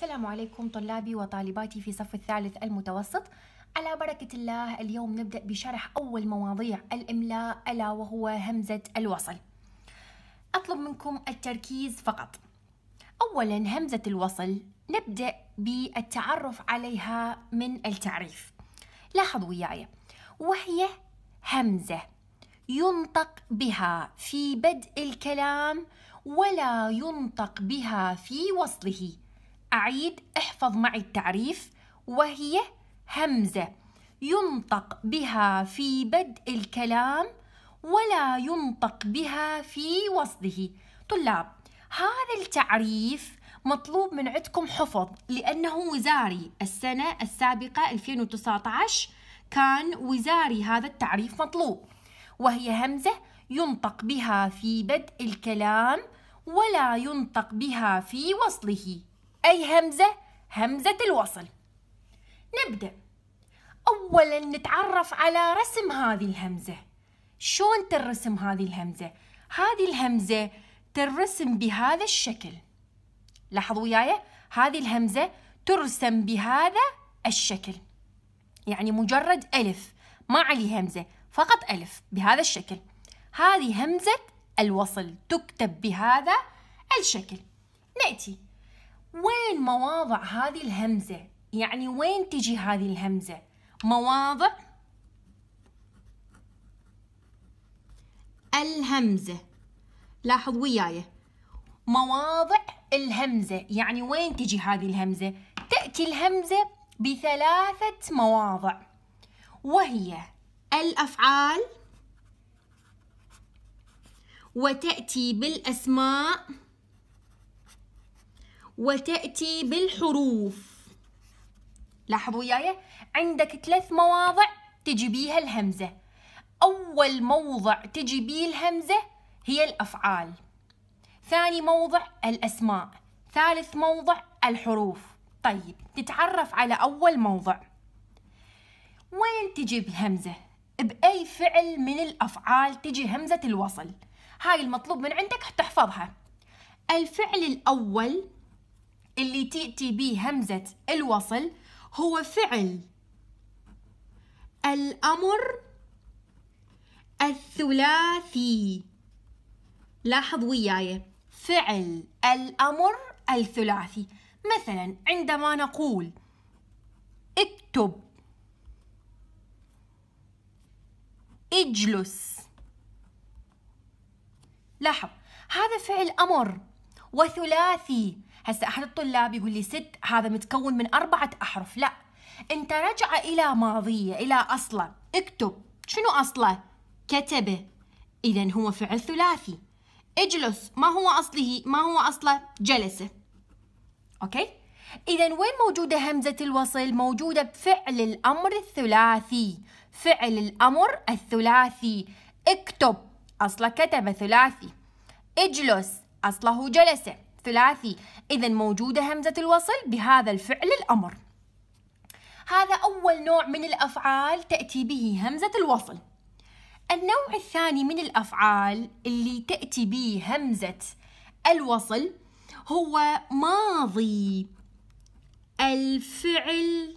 السلام عليكم طلابي وطالباتي في صف الثالث المتوسط على بركة الله اليوم نبدأ بشرح أول مواضيع الإملاء ألا وهو همزة الوصل أطلب منكم التركيز فقط أولا همزة الوصل نبدأ بالتعرف عليها من التعريف لاحظوا وياي وهي همزة ينطق بها في بدء الكلام ولا ينطق بها في وصله أعيد احفظ معي التعريف وهي همزة ينطق بها في بدء الكلام ولا ينطق بها في وصله طلاب هذا التعريف مطلوب من عندكم حفظ لأنه وزاري السنة السابقة 2019 كان وزاري هذا التعريف مطلوب وهي همزة ينطق بها في بدء الكلام ولا ينطق بها في وصله أي همزة همزة الوصل نبدأ أولا نتعرف على رسم هذه الهمزة شلون ترسم هذه الهمزة هذه الهمزة ترسم بهذا الشكل لاحظوا وياي هذه الهمزة ترسم بهذا الشكل يعني مجرد ألف ما علي همزة فقط ألف بهذا الشكل هذه همزة الوصل تكتب بهذا الشكل نأتي وين مواضع هذه الهمزة يعني وين تجي هذه الهمزة مواضع الهمزة لاحظ وياي مواضع الهمزة يعني وين تجي هذه الهمزة تأتي الهمزة بثلاثة مواضع وهي الأفعال وتأتي بالأسماء وتأتي بالحروف لاحظوا وياي عندك ثلاث مواضع تجي بيها الهمزة أول موضع تجي بيه الهمزة هي الأفعال ثاني موضع الأسماء ثالث موضع الحروف طيب تتعرف على أول موضع وين تجي الهمزة؟ بأي فعل من الأفعال تجي همزة الوصل؟ هاي المطلوب من عندك تحفظها الفعل الأول اللي تأتي به همزة الوصل هو فعل الأمر الثلاثي لاحظ وياي فعل الأمر الثلاثي مثلا عندما نقول اكتب اجلس لاحظ هذا فعل أمر وثلاثي هسه احد الطلاب يقول لي ست هذا متكون من اربعه احرف لا انت رجع الى ماضيه الى اصله اكتب شنو اصله كتبه اذا هو فعل ثلاثي اجلس ما هو اصله ما هو اصله جلسه اوكي اذا وين موجوده همزه الوصل موجوده بفعل الامر الثلاثي فعل الامر الثلاثي اكتب اصله كتب ثلاثي اجلس اصله جلسه ثلاثي إذا موجودة همزة الوصل بهذا الفعل الأمر هذا أول نوع من الأفعال تأتي به همزة الوصل النوع الثاني من الأفعال اللي تأتي به همزة الوصل هو ماضي الفعل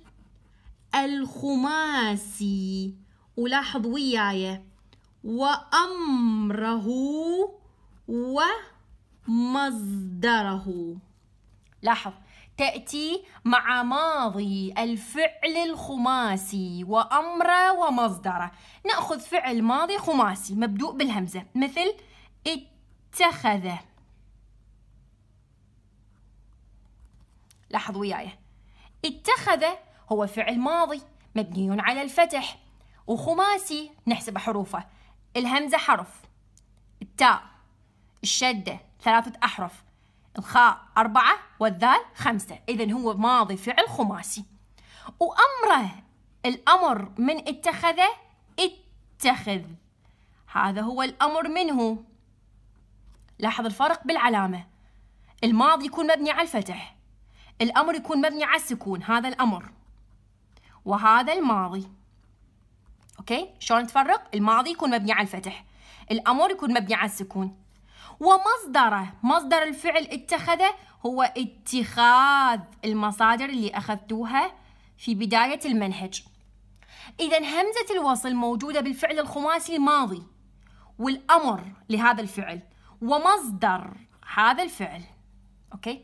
الخماسي ولاحظ وياي وأمره و مصدره لاحظ تأتي مع ماضي الفعل الخماسي وأمره ومصدره نأخذ فعل ماضي خماسي مبدوء بالهمزة مثل اتخذ لاحظوا وياي اتخذ هو فعل ماضي مبني على الفتح وخماسي نحسب حروفه الهمزة حرف التاء الشدة ثلاثة أحرف الخاء أربعة والذال خمسة إذا هو ماضي فعل خماسي وأمره الأمر من اتخذه اتخذ هذا هو الأمر منه لاحظ الفرق بالعلامة الماضي يكون مبني على الفتح الأمر يكون مبني على السكون هذا الأمر وهذا الماضي أوكي شلون نتفرق الماضي يكون مبني على الفتح الأمر يكون مبني على السكون ومصدره مصدر الفعل اتخذه هو اتخاذ المصادر اللي أخذتوها في بداية المنهج إذا همزة الوصل موجودة بالفعل الخماسي الماضي والأمر لهذا الفعل ومصدر هذا الفعل أوكي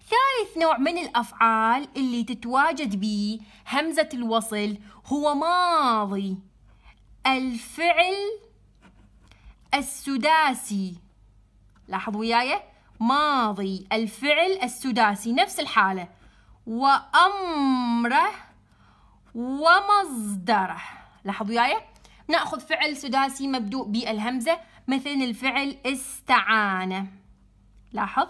ثالث نوع من الأفعال اللي تتواجد به همزة الوصل هو ماضي الفعل السداسي لاحظوا وياي ماضي الفعل السداسي نفس الحالة وأمره ومصدره لاحظوا وياي ناخذ فعل سداسي مبدوء بالهمزة مثل الفعل استعان لاحظ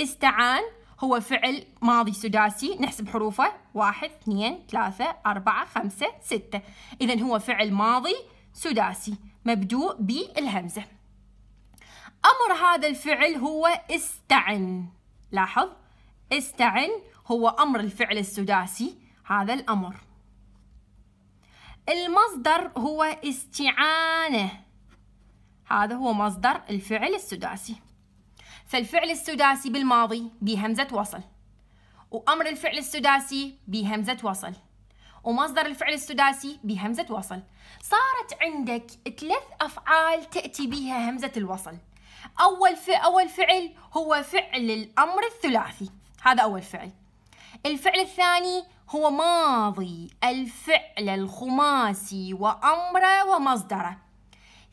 استعان هو فعل ماضي سداسي نحسب حروفه واحد اثنين ثلاثة أربعة خمسة ستة إذا هو فعل ماضي سداسي مبدوء بالهمزة أمر هذا الفعل هو استعن لاحظ استعن هو أمر الفعل السداسي هذا الأمر المصدر هو استعانة هذا هو مصدر الفعل السداسي فالفعل السداسي بالماضي بهمزة وصل وأمر الفعل السداسي بهمزة وصل ومصدر الفعل السداسي بهمزة وصل صارت عندك ثلاث أفعال تأتي بها همزة الوصل أول أول فعل هو فعل الأمر الثلاثي هذا أول فعل الفعل الثاني هو ماضي الفعل الخماسي وأمره ومصدره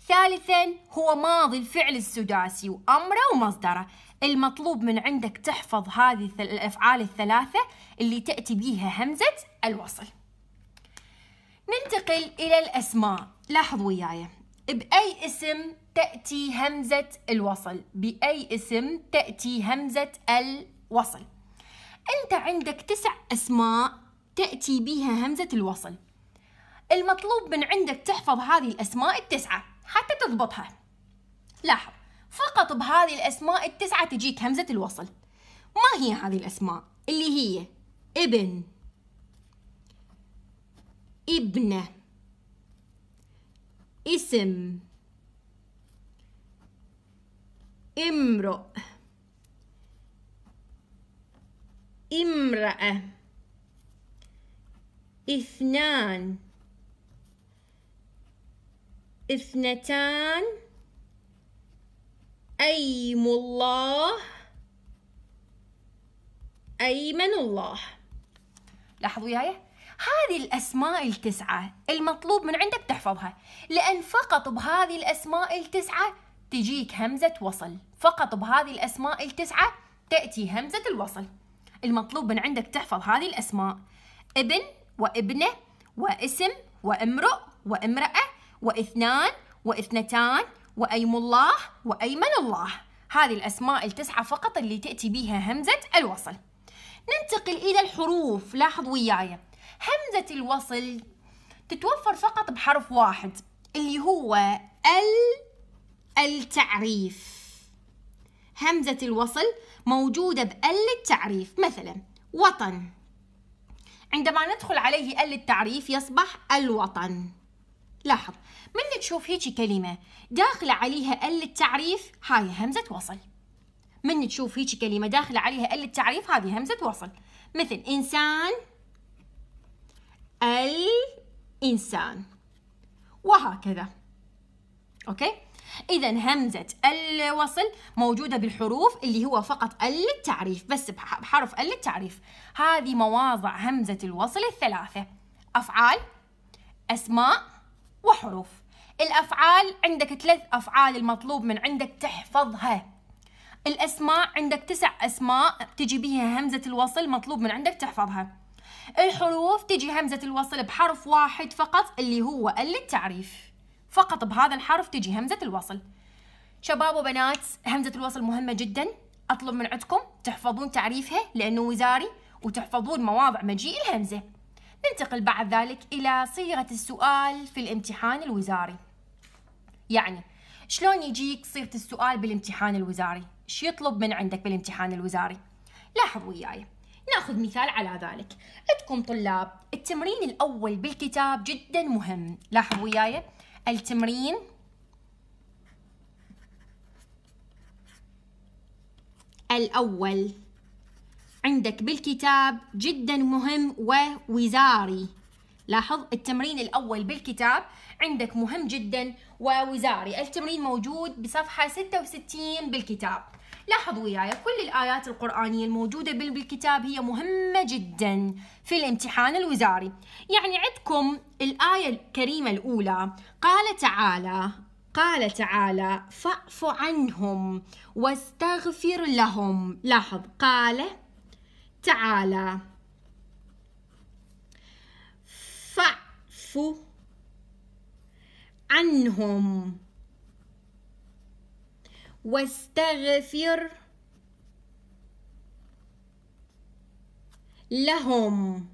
ثالثا هو ماضي الفعل السداسي وأمره ومصدره المطلوب من عندك تحفظ هذه الأفعال الثلاثة اللي تأتي بيها همزة الوصل ننتقل إلى الأسماء لاحظوا وياي بأي اسم تأتي همزة الوصل بأي اسم تأتي همزة الوصل أنت عندك تسع أسماء تأتي بها همزة الوصل المطلوب من عندك تحفظ هذه الأسماء التسعة حتى تضبطها لاحظ فقط بهذه الأسماء التسعة تجيك همزة الوصل ما هي هذه الأسماء اللي هي ابن ابنه اسم امرؤ امرأة اثنان اثنتان أيم الله أيمن الله لاحظوا وياي هذه الأسماء التسعة المطلوب من عندك تحفظها لأن فقط بهذه الأسماء التسعة تجيك همزة وصل فقط بهذه الأسماء التسعة تأتي همزة الوصل المطلوب من عندك تحفظ هذه الأسماء ابن وابنة واسم وامرؤ وامرأة واثنان واثنتان وأيم الله وأيمن الله هذه الأسماء التسعة فقط اللي تأتي بها همزة الوصل ننتقل إلى الحروف لاحظ وياي همزة الوصل تتوفر فقط بحرف واحد اللي هو ال التعريف همزة الوصل موجودة بأل التعريف مثلا وطن عندما ندخل عليه ال التعريف يصبح الوطن لاحظ من تشوف هيك كلمة داخلة عليها ال التعريف هاي همزة وصل من تشوف هيك كلمة داخلة عليها ال التعريف هذه همزة وصل مثل إنسان الإنسان وهكذا أوكي اذا همزه الوصل موجوده بالحروف اللي هو فقط ال للتعريف بس بحرف ال للتعريف هذه مواضع همزه الوصل الثلاثه افعال اسماء وحروف الافعال عندك ثلاث افعال المطلوب من عندك تحفظها الاسماء عندك تسع اسماء تجي بها همزه الوصل مطلوب من عندك تحفظها الحروف تجي همزه الوصل بحرف واحد فقط اللي هو ال للتعريف فقط بهذا الحرف تجي همزة الوصل شباب وبنات همزة الوصل مهمة جدا أطلب من عندكم تحفظون تعريفها لأنه وزاري وتحفظون مواضع مجيء الهمزة ننتقل بعد ذلك إلى صيغة السؤال في الامتحان الوزاري يعني شلون يجيك صيغة السؤال بالامتحان الوزاري شو يطلب من عندك بالامتحان الوزاري لاحظوا وياي ناخذ مثال على ذلك عندكم طلاب التمرين الأول بالكتاب جدا مهم لاحظوا وياي التمرين الأول عندك بالكتاب جدا مهم ووزاري لاحظ التمرين الأول بالكتاب عندك مهم جدا ووزاري التمرين موجود بصفحة 66 بالكتاب لاحظوا وياي كل الآيات القرآنية الموجودة بالكتاب هي مهمة جدا في الامتحان الوزاري يعني عندكم الآية الكريمة الأولى قال تعالى قال تعالى فاعف عنهم واستغفر لهم لاحظ قال تعالى فاعف عنهم واستغفر لهم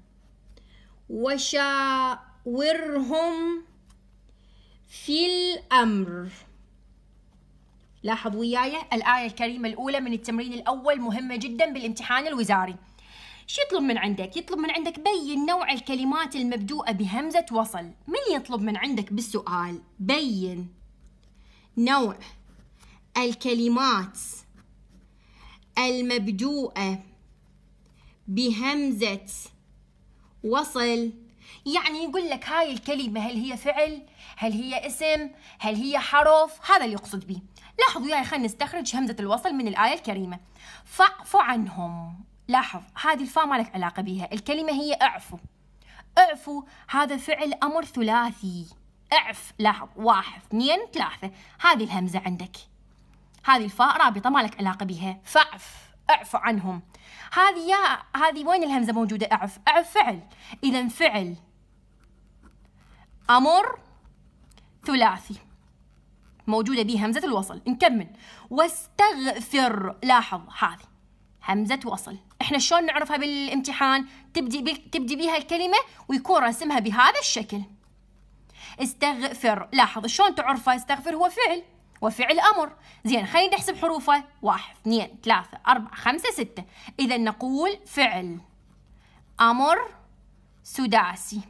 وشاورهم في الأمر لاحظوا وياي الآية الكريمة الأولى من التمرين الأول مهمة جدا بالامتحان الوزاري شو يطلب من عندك؟ يطلب من عندك بين نوع الكلمات المبدوءة بهمزة وصل من يطلب من عندك بالسؤال؟ بين نوع الكلمات المبدوءة بهمزة وصل يعني يقول لك هاي الكلمة هل هي فعل هل هي اسم هل هي حرف هذا اللي يقصد به لاحظوا ياي خلينا نستخرج همزة الوصل من الآية الكريمة فاعفو عنهم لاحظ هذه الفاء ما لك علاقة بها الكلمة هي اعفو اعفو هذا فعل أمر ثلاثي اعف لاحظ واحد اثنين ثلاثة هذه الهمزة عندك هذه الفاء رابطه ما لك علاقه بها فاعف اعف عنهم هذه يا هذه وين الهمزه موجوده اعف اعف فعل اذا فعل امر ثلاثي موجودة به همزة الوصل نكمل واستغفر لاحظ هذه همزة وصل احنا شلون نعرفها بالامتحان تبدي بي تبدي بيها الكلمة ويكون رسمها بهذا الشكل استغفر لاحظ شلون تعرفه استغفر هو فعل وفعل أمر زين خلينا نحسب حروفه واحد اثنين ثلاثة أربعة خمسة ستة إذا نقول فعل أمر سداسي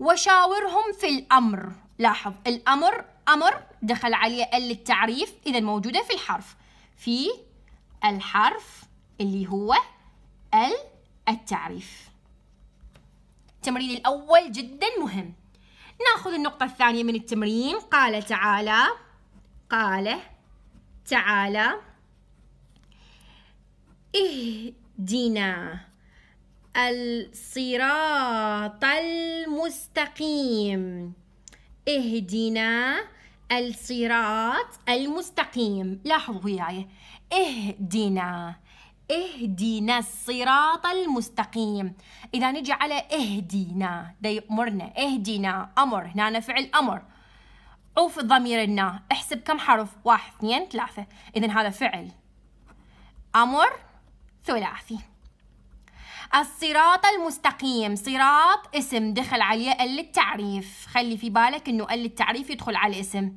وشاورهم في الأمر لاحظ الأمر أمر دخل عليه ال التعريف إذا موجودة في الحرف في الحرف اللي هو ال التعريف التمرين الأول جدا مهم ناخذ النقطة الثانية من التمرين قال تعالى قال تعالى اهدنا الصراط المستقيم اهدنا الصراط المستقيم لاحظوا وياي اهدنا اهدنا الصراط المستقيم إذا نجي على اهدنا ده يأمرنا اهدنا أمر هنا فعل أمر عوف ضمير النا احسب كم حرف واحد اثنين ثلاثة إذا هذا فعل أمر ثلاثي الصراط المستقيم صراط اسم دخل عليه ال للتعريف خلي في بالك انه ال للتعريف يدخل على الاسم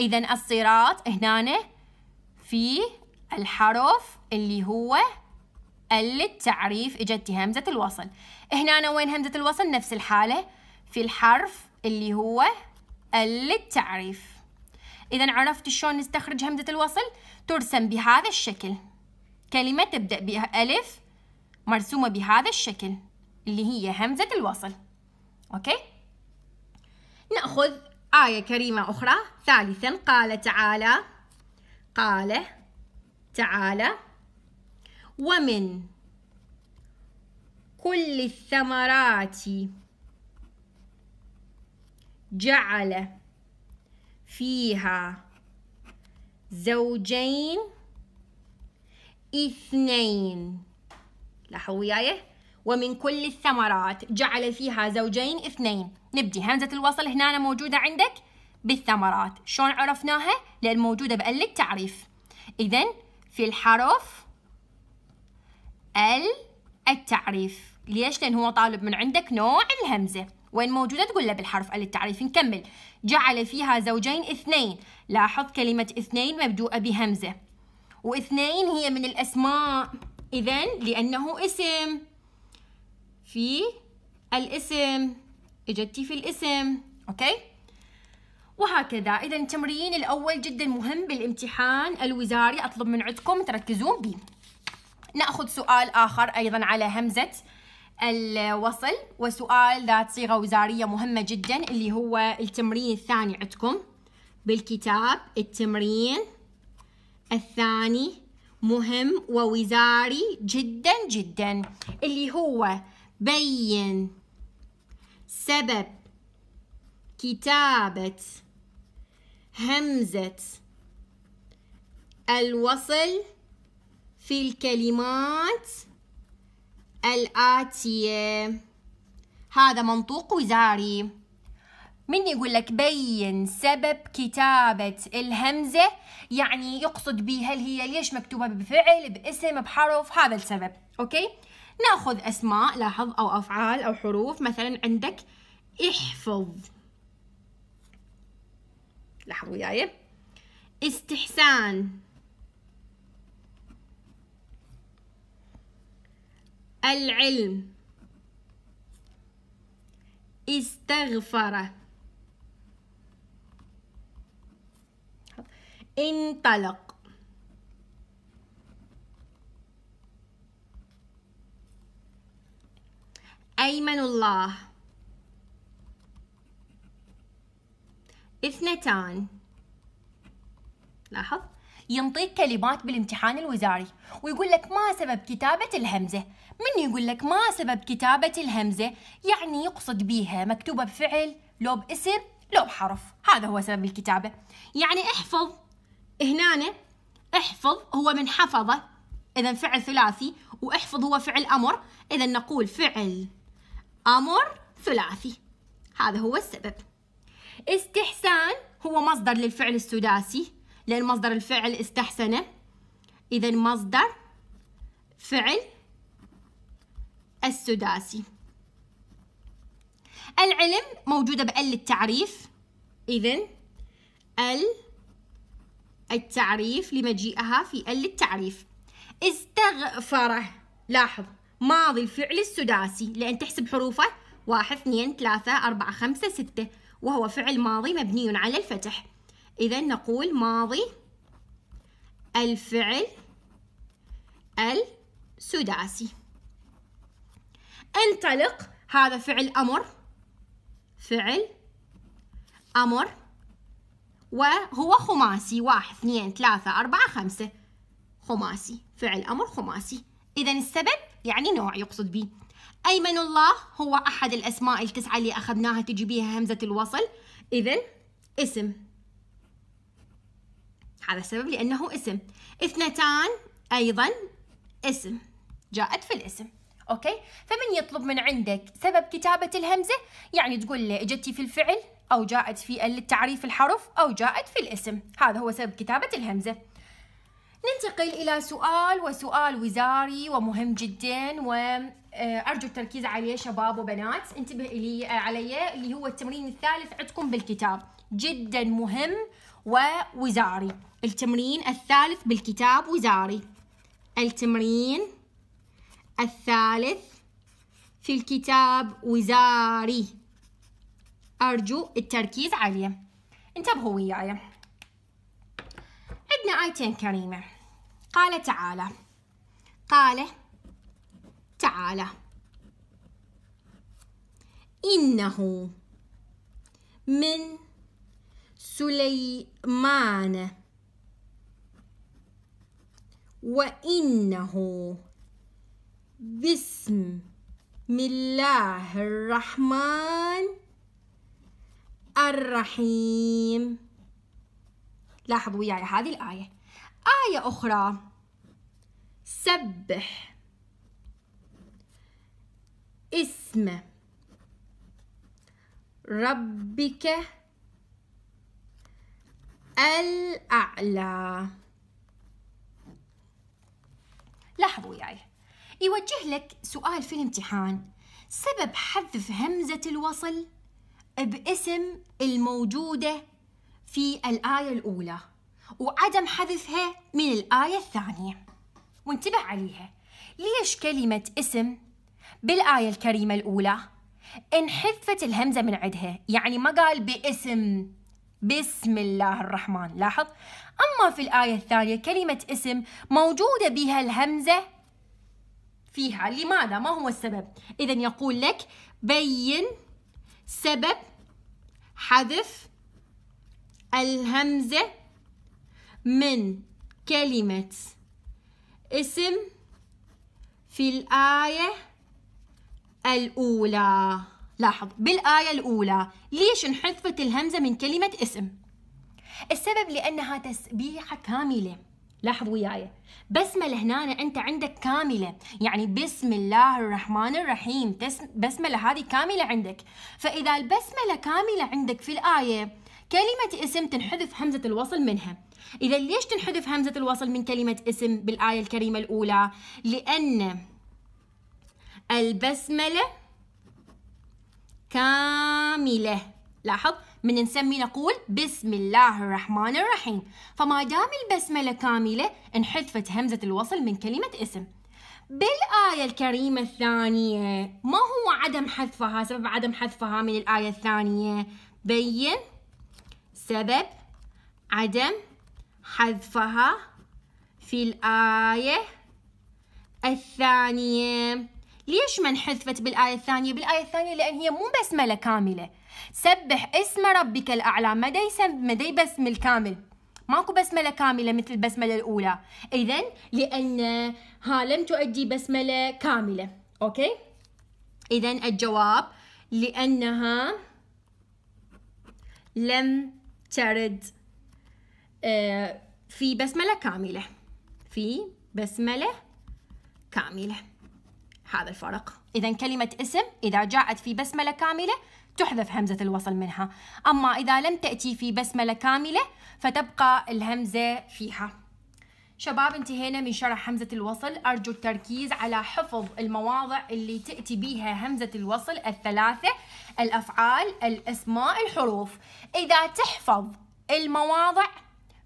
اذا الصراط هنا في الحرف اللي هو للتعريف اجتي همزة الوصل هنا أنا وين همزة الوصل نفس الحالة في الحرف اللي هو للتعريف إذا عرفت شلون نستخرج همزة الوصل ترسم بهذا الشكل كلمة تبدأ بألف مرسومة بهذا الشكل اللي هي همزة الوصل أوكي نأخذ آية كريمة أخرى ثالثا قال تعالى قال تعالى ومن كل الثمرات جعل فيها زوجين اثنين لاحظوا وياي ومن كل الثمرات جعل فيها زوجين اثنين نبدي همزة الوصل هنا موجودة عندك بالثمرات شلون عرفناها لأن موجودة بقلة تعريف إذا في الحرف ال التعريف ليش لان هو طالب من عندك نوع الهمزه وين موجوده تقول له بالحرف ال التعريف نكمل جعل فيها زوجين اثنين لاحظ كلمه اثنين مبدوءه بهمزه واثنين هي من الاسماء اذا لانه اسم في الاسم اجتي في الاسم اوكي وهكذا إذا التمرين الأول جدا مهم بالامتحان الوزاري أطلب من عندكم تركزون به نأخذ سؤال آخر أيضا على همزة الوصل وسؤال ذات صيغة وزارية مهمة جدا اللي هو التمرين الثاني عندكم بالكتاب التمرين الثاني مهم ووزاري جدا جدا اللي هو بين سبب كتابة همزة الوصل في الكلمات الآتية هذا منطوق وزاري من يقول لك بين سبب كتابة الهمزة يعني يقصد بها هل هي ليش مكتوبة بفعل باسم بحرف هذا السبب أوكي ناخذ أسماء لاحظ أو أفعال أو حروف مثلا عندك احفظ لاحظوا وياي استحسان العلم استغفر انطلق أيمن الله اثنتان لاحظ ينطيك كلمات بالامتحان الوزاري ويقول لك ما سبب كتابة الهمزة من يقول لك ما سبب كتابة الهمزة يعني يقصد بيها مكتوبة بفعل لو باسم لو بحرف هذا هو سبب الكتابة يعني احفظ هنا احفظ هو من حفظة إذا فعل ثلاثي واحفظ هو فعل أمر إذا نقول فعل أمر ثلاثي هذا هو السبب استحسان هو مصدر للفعل السداسي لأن مصدر الفعل استحسن إذا مصدر فعل السداسي العلم موجودة بأل التعريف إذا ال التعريف لمجيئها في ال التعريف استغفر لاحظ ماضي الفعل السداسي لأن تحسب حروفه واحد اثنين ثلاثة أربعة خمسة ستة وهو فعل ماضي مبني على الفتح إذا نقول ماضي الفعل السداسي انطلق هذا فعل أمر فعل أمر وهو خماسي واحد اثنين ثلاثة أربعة خمسة خماسي فعل أمر خماسي إذا السبب يعني نوع يقصد به أيمن الله هو أحد الأسماء التسعة اللي أخذناها تجي بيها همزة الوصل إذا اسم هذا السبب لأنه اسم اثنتان أيضا اسم جاءت في الاسم أوكي فمن يطلب من عندك سبب كتابة الهمزة يعني تقول له اجتي في الفعل أو جاءت في التعريف الحرف أو جاءت في الاسم هذا هو سبب كتابة الهمزة ننتقل إلى سؤال وسؤال وزاري ومهم جدا و آه، ارجو التركيز عليه شباب وبنات انتبه الي آه، علي اللي هو التمرين الثالث عندكم بالكتاب جدا مهم ووزاري التمرين الثالث بالكتاب وزاري التمرين الثالث في الكتاب وزاري أرجو التركيز عليه انتبهوا وياي عندنا آيتين كريمة قال تعالى قال تعالى إنه من سليمان وإنه بسم الله الرحمن الرحيم لاحظوا وياي هذه الآية آية أخرى سبح اسم ربك الأعلى لاحظوا وياي يوجه لك سؤال في الامتحان سبب حذف همزة الوصل باسم الموجودة في الآية الأولى وعدم حذفها من الآية الثانية وانتبه عليها ليش كلمة اسم بالآية الكريمة الأولى انحذفت الهمزة من عدها يعني ما قال باسم بسم الله الرحمن لاحظ أما في الآية الثانية كلمة اسم موجودة بها الهمزة فيها لماذا ما هو السبب إذا يقول لك بين سبب حذف الهمزة من كلمة اسم في الآية الأولى لاحظ بالآية الأولى ليش انحذفت الهمزة من كلمة اسم السبب لأنها تسبيحة كاملة لاحظ وياي بسملة هنا أنت عندك كاملة يعني بسم الله الرحمن الرحيم بسملة هذه كاملة عندك فإذا البسملة كاملة عندك في الآية كلمة اسم تنحذف همزة الوصل منها إذا ليش تنحذف همزة الوصل من كلمة اسم بالآية الكريمة الأولى لأن البسملة كاملة لاحظ من نسمي نقول بسم الله الرحمن الرحيم فما دام البسملة كاملة انحذفت همزة الوصل من كلمة اسم بالآية الكريمة الثانية ما هو عدم حذفها سبب عدم حذفها من الآية الثانية بين سبب عدم حذفها في الآية الثانية ليش من حذفت بالآية الثانية؟ بالآية الثانية لأن هي مو بسملة كاملة سبح اسم ربك الأعلى مدى مدى بسم الكامل ماكو بسملة كاملة مثل البسملة الأولى إذا لأنها لم تؤدي بسملة كاملة أوكي؟ إذا الجواب لأنها لم ترد آه، في بسملة كاملة في بسملة كاملة هذا الفرق إذا كلمة اسم إذا جاءت في بسملة كاملة تحذف همزة الوصل منها أما إذا لم تأتي في بسملة كاملة فتبقى الهمزة فيها شباب انتهينا من شرح همزة الوصل أرجو التركيز على حفظ المواضع اللي تأتي بها همزة الوصل الثلاثة الأفعال الأسماء الحروف إذا تحفظ المواضع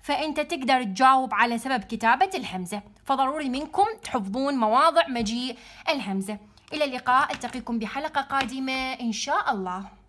فأنت تقدر تجاوب على سبب كتابة الهمزة فضروري منكم تحفظون مواضع مجيء الهمزة إلى اللقاء ألتقيكم بحلقة قادمة إن شاء الله